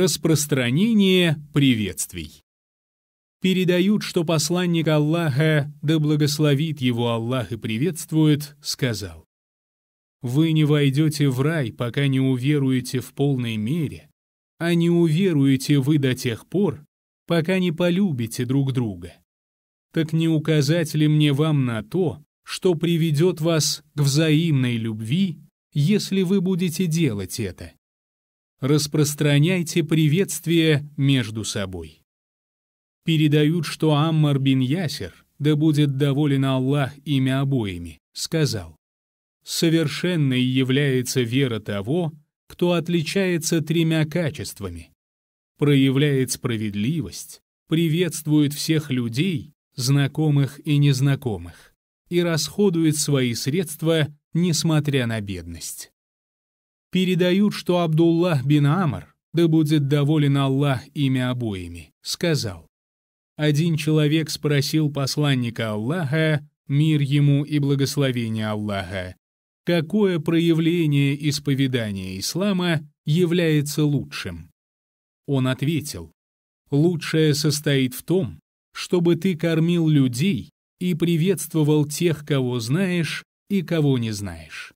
Распространение приветствий. Передают, что посланник Аллаха, да благословит его Аллах и приветствует, сказал. Вы не войдете в рай, пока не уверуете в полной мере, а не уверуете вы до тех пор, пока не полюбите друг друга. Так не указать ли мне вам на то, что приведет вас к взаимной любви, если вы будете делать это? Распространяйте приветствие между собой. Передают, что Аммар бин Ясер, да будет доволен Аллах имя обоими, сказал, «Совершенной является вера того, кто отличается тремя качествами, проявляет справедливость, приветствует всех людей, знакомых и незнакомых, и расходует свои средства, несмотря на бедность передают, что Абдуллах бин Амар, да будет доволен Аллах ими обоими, сказал. Один человек спросил посланника Аллаха, мир ему и благословение Аллаха, какое проявление исповедания ислама является лучшим? Он ответил, лучшее состоит в том, чтобы ты кормил людей и приветствовал тех, кого знаешь и кого не знаешь.